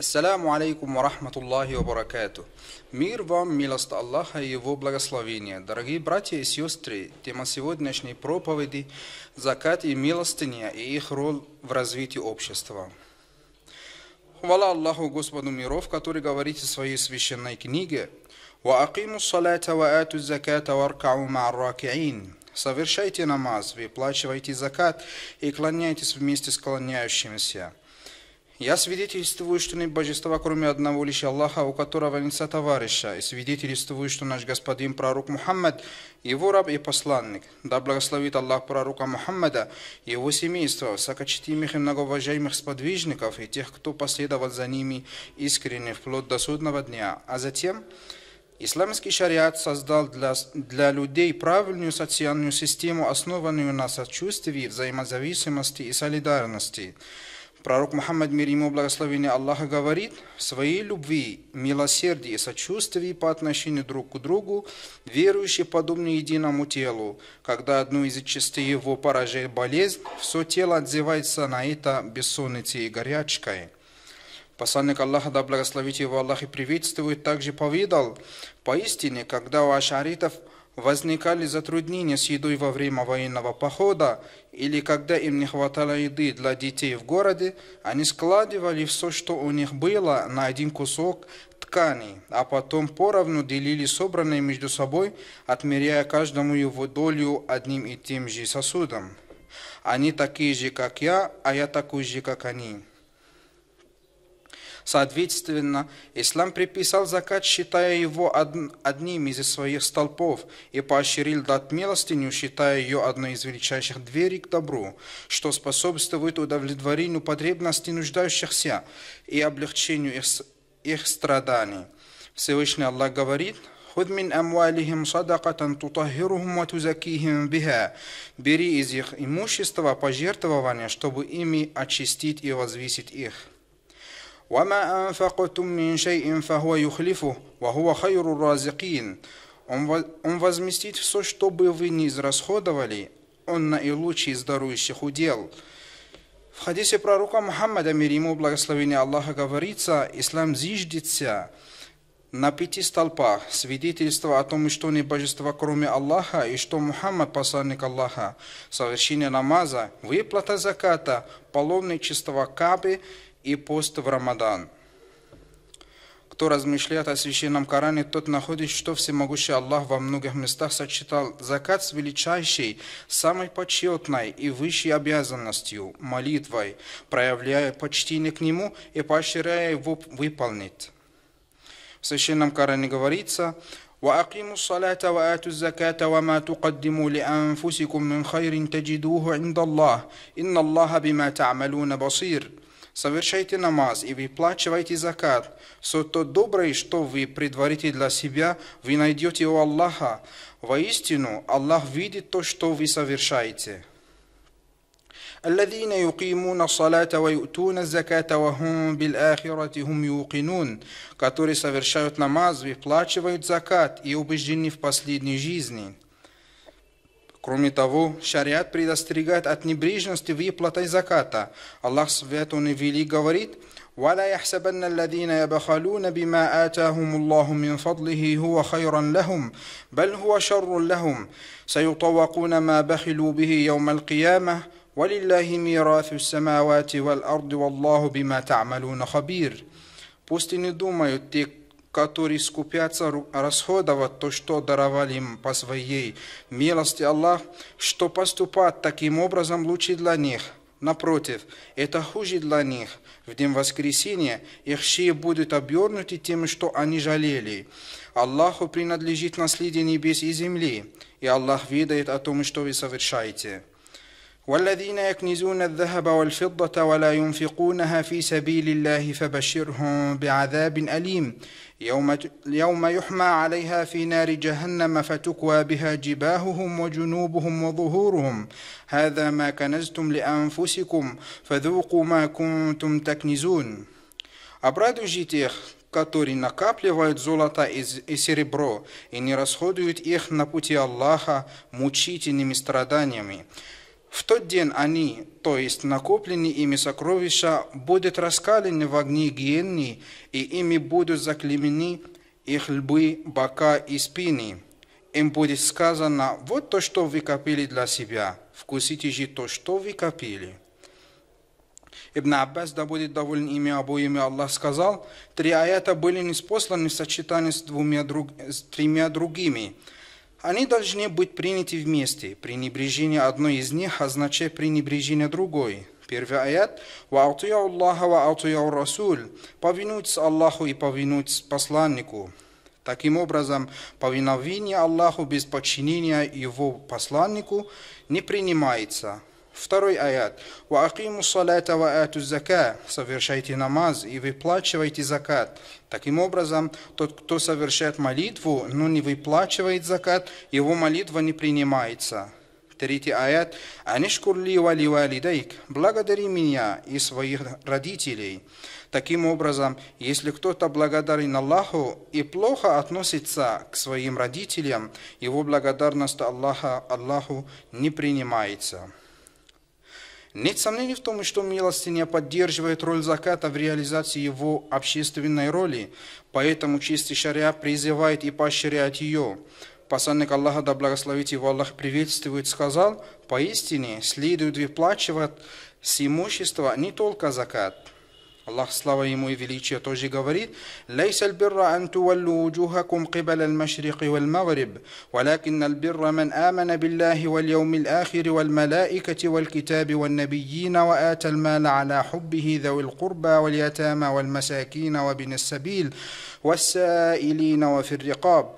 Ассаляму алейкум рахматуллахи ва баракату. Мир вам, милость Аллаха и Его благословение. Дорогие братья и сестры, тема сегодняшней проповеди – закат и милостыня и их роль в развитии общества. Хвала Аллаху Господу миров, который говорит в своей священной книге «Ва акиму салата ва ату заката варкау маарракиин» Совершайте намаз, выплачивайте закат и клоняйтесь вместе с клоняющимися. Я свидетельствую, что нет божества, кроме одного лишь Аллаха, у которого нет товарища, и свидетельствую, что наш господин пророк Мухаммад, его раб и посланник. Да благословит Аллах пророка Мухаммада, его семейство, высокочтимых и многоуважаемых сподвижников и тех, кто последовал за ними искренне вплоть до судного дня. А затем... Исламский шариат создал для, для людей правильную социальную систему, основанную на сочувствии, взаимозависимости и солидарности – Пророк Мухаммад, мир ему благословение Аллаха, говорит, в своей любви, милосердии и сочувствии по отношению друг к другу, верующие подобны единому телу. Когда одну из частей его поражает болезнь, все тело отзывается на это бессонницей и горячкой. Посланник Аллаха, да благословит его Аллах и приветствует, также повидал, поистине, когда у ашаритов – возникали затруднения с едой во время военного похода или когда им не хватало еды для детей в городе, они складывали все, что у них было, на один кусок ткани, а потом поровну делили собранное между собой, отмеряя каждому его долю одним и тем же сосудом. Они такие же, как я, а я такой же, как они. Соответственно, ислам приписал закат, считая его одним из своих столпов, и поощрил дат милостыню, считая ее одной из величайших дверей к добру, что способствует удовлетворению потребностей нуждающихся и облегчению их, их страданий. Всевышний Аллах говорит, خذ من садакатан صدقة تطهرهم وتزكيهم بها. Бери из их имущества пожертвования, чтобы ими очистить и возвесить их. وما أنفقتم من شيء فهو يخلفه وهو خير الرازقين Он возместит все, что бы вы ни израсходовали, Он наилучший из дарующих удел. В хадисе пророка Мухаммада, мир ему благословение Аллаха, говорится, ислам зиждется на пяти столпах, свидетельство о том, что не божество кроме Аллаха, и что Мухаммад посланник Аллаха, совершение намаза, выплата заката, паломничество Кабы – и пост в Рамадан. Кто размышляет о Священном Коране, тот находит, что Всемогущий Аллах во многих местах сочетал закат с величайшей, самой почетной и высшей обязанностью – молитвой, проявляя почтение к Нему и поощряя его выполнить. В Священном Коране говорится وأقيموا الصلاة وآتوا الزكاة وما تقدموا لأنفسكم من خير تجدوه عند الله إن الله بما تعملون بصير совершайте намаз и выплачивайте закат. Все то доброе, что вы предварите для себя, вы найдете у Аллаха. Воистину, Аллах видит то, что вы совершаете. الذين يقيمون الصلاة ويؤتون الزكاة وهم بالآخرة هم يوقنون которые совершают намаз, выплачивают закат и убеждены в последней жизни. Кроме того, шариат предостерегает от небрежности выплатой заката. Аллах Свят Он и Вели говорит, ولا يحسبن الذين يبخلون بما آتاهم الله من فضله هو خيرا لهم بل هو شر لهم سيطوقون ما بخلوا به يوم القيامة ولله ميراث السماوات والأرض والله بما تعملون خبير Пусть и не думают те, которые скупятся расходовать то, что даровали им по своей милости Аллах, что поступать таким образом лучше для них. Напротив, это хуже для них. В день воскресения их шеи будут обернуты тем, что они жалели. Аллаху принадлежит наследие небес и земли, и Аллах ведает о том, что вы совершаете. والذين يكنزون الذهب والفضة ولا ينفقونها في سبيل الله فبشرهم بعذاب أليم يوم, يوم يحمى عليها في نار جهنم فتكوى بها جباههم وجنوبهم وظهورهم هذا ما كنزتم لأنفسكم فذوقوا ما كنتم تكنزون أبراد جيتيخ которые накапливают золото и серебро и не расходуют их на пути Аллаха мучительными страданиями. В тот день они, то есть накопленные ими сокровища, будут раскалены в огне гиенни, и ими будут заклемены их лбы, бока и спины. Им будет сказано, вот то, что вы копили для себя, вкусите же то, что вы копили. Ибн Аббас, да будет доволен ими обоими, Аллах сказал, три аята были неспосланы в сочетании с, двумя друг, с тремя другими – они должны быть приняты вместе. Пренебрежение одной из них означает пренебрежение другой. Первый аят. «Ва'атуяу Аллаха ва'атуяу Расуль». «Повинуйтесь Аллаху и повинуйтесь посланнику». Таким образом, повиновение Аллаху без подчинения Его посланнику не принимается – Второй аят. «Ва акиму салата ва ату зака» – «Совершайте намаз и выплачивайте закат». Таким образом, тот, кто совершает молитву, но не выплачивает закат, его молитва не принимается. Третий аят. «Анишкурли вали валидайк» – «Благодари меня и своих родителей». Таким образом, если кто-то благодарен Аллаху и плохо относится к своим родителям, его благодарность Аллаха, Аллаху не принимается. Нет сомнений в том, что милостыня поддерживает роль заката в реализации его общественной роли, поэтому чистый шаря призывает и поощряет ее. Посланник Аллаха, да благословит его Аллах, приветствует, сказал, «Поистине следует выплачивать с имущества не только закат, الله слава Ему и величие тоже говорит ليس البر أن تولوا وجوهكم قبل المشرق والمغرب ولكن البر من آمن بالله واليوم الآخر والملائكة والكتاب والنبيين وآتى المال على حبه ذوي القربى واليتامى والمساكين وبن السبيل والسائلين وفي الرقاب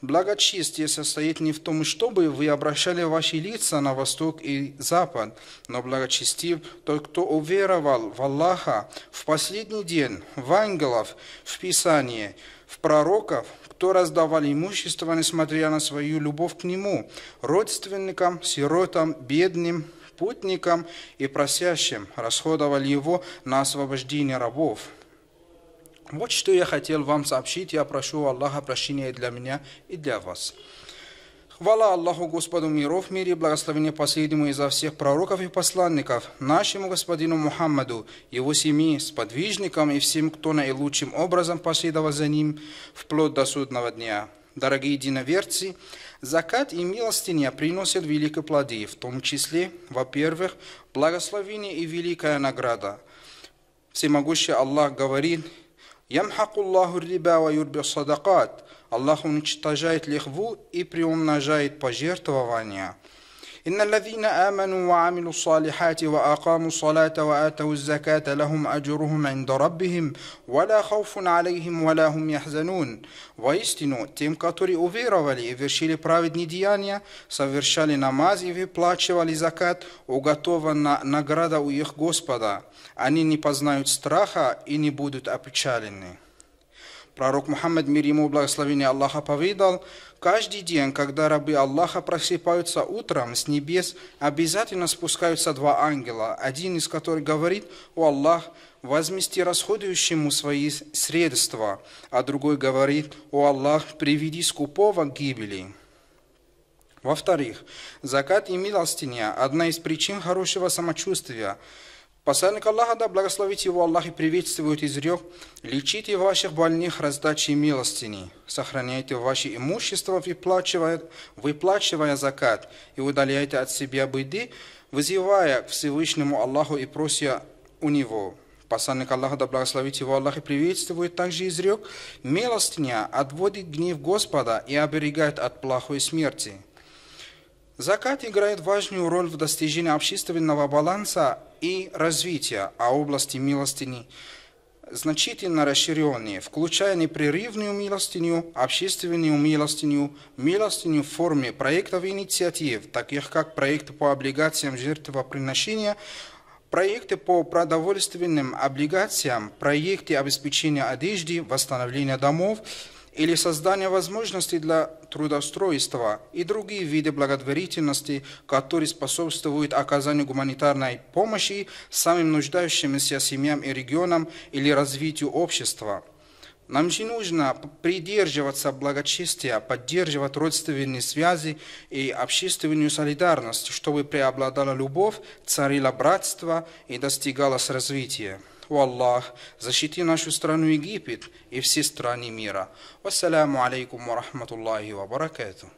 Благочестие состоит не в том, чтобы вы обращали ваши лица на восток и запад, но благочестив тот, кто уверовал в Аллаха, в последний день, в ангелов, в Писание, в пророков, кто раздавал имущество, несмотря на свою любовь к нему, родственникам, сиротам, бедным, путникам и просящим, расходовал его на освобождение рабов. Вот что я хотел вам сообщить. Я прошу Аллаха прощения для меня и для вас. Хвала Аллаху Господу миров, мире и благословение последнему изо всех пророков и посланников, нашему господину Мухаммаду, его семьи, сподвижникам и всем, кто наилучшим образом последовал за ним, вплоть до судного дня. Дорогие единоверцы, закат и милостыня приносят великие плоды, в том числе, во-первых, благословение и великая награда. Всемогущий Аллах говорит – Ямхакуллаху риба ва юрби садакат. Аллах уничтожает лихву и приумножает пожертвования. إن الذين آمنوا وعملوا الصالحات وأقاموا الصلاة وآتوا الزكاة لهم أجرهم عند ربهم ولا خوف عليهم ولا هم يحزنون وإستنو تيم كاتوري أوفيرا ولي إفرشيلي براويد نيديانيا سفرشالي نماز إفي بلاتشي ولي زكاة وغطوفا نغرادا ويخ غوспدا أني نيبознают страха и не будут Пророк Мухаммад, мир ему благословение Аллаха, поведал, каждый день, когда рабы Аллаха просыпаются утром с небес, обязательно спускаются два ангела, один из которых говорит, «О Аллах, возмести расходующему свои средства», а другой говорит, «О Аллах, приведи скупого к гибели». Во-вторых, закат и милостиня – одна из причин хорошего самочувствия – Посланник Аллаха, да благословит его Аллах и приветствует, изрек, лечите ваших больных раздачей милостини, сохраняйте ваши имущества, выплачивая, выплачивая закат, и удаляйте от себя беды, вызывая Всевышнему Аллаху и прося у Него. Посланник Аллаха, да благословит его Аллах и приветствует, также изрек, милостиня, отводит гнев Господа и оберегает от плохой смерти. Закат играет важную роль в достижении общественного баланса и развития, а области милостини значительно расширенные, включая непрерывную милостыню, общественную милостыню, милостыню в форме проектов и инициатив, таких как проекты по облигациям жертвоприношения, проекты по продовольственным облигациям, проекты обеспечения одежды, восстановления домов – или создание возможностей для трудоустройства и другие виды благотворительности, которые способствуют оказанию гуманитарной помощи самым нуждающимся семьям и регионам или развитию общества. Нам же нужно придерживаться благочестия, поддерживать родственные связи и общественную солидарность, чтобы преобладала любовь, царила братство и достигалось развития. О Аллах, защити нашу страну Египет и все страны мира. Вассаламу алейкум ва рахматуллахи ва баракату.